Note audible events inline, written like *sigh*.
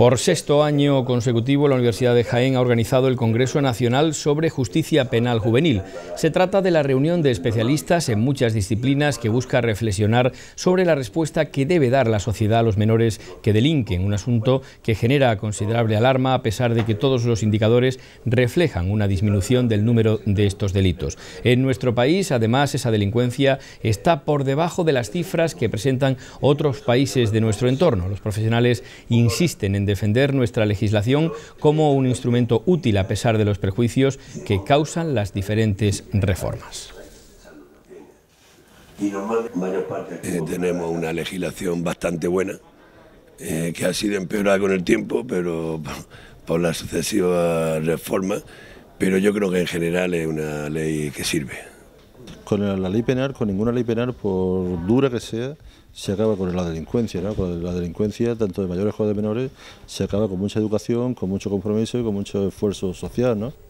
Por sexto año consecutivo, la Universidad de Jaén ha organizado el Congreso Nacional sobre Justicia Penal Juvenil. Se trata de la reunión de especialistas en muchas disciplinas que busca reflexionar sobre la respuesta que debe dar la sociedad a los menores que delinquen, un asunto que genera considerable alarma a pesar de que todos los indicadores reflejan una disminución del número de estos delitos. En nuestro país, además, esa delincuencia está por debajo de las cifras que presentan otros países de nuestro entorno. Los profesionales insisten en defender nuestra legislación como un instrumento útil a pesar de los prejuicios que causan las diferentes reformas. Eh, tenemos una legislación bastante buena, eh, que ha sido empeorada con el tiempo, pero *laughs* por las sucesivas reformas, pero yo creo que en general es una ley que sirve con la, ley penal, con ninguna ley penal, por dura que sea, se acaba con la delincuencia, ¿no? Con pues la delincuencia, tanto de mayores como de menores, se acaba con mucha educación, con mucho compromiso y con mucho esfuerzo social, ¿no?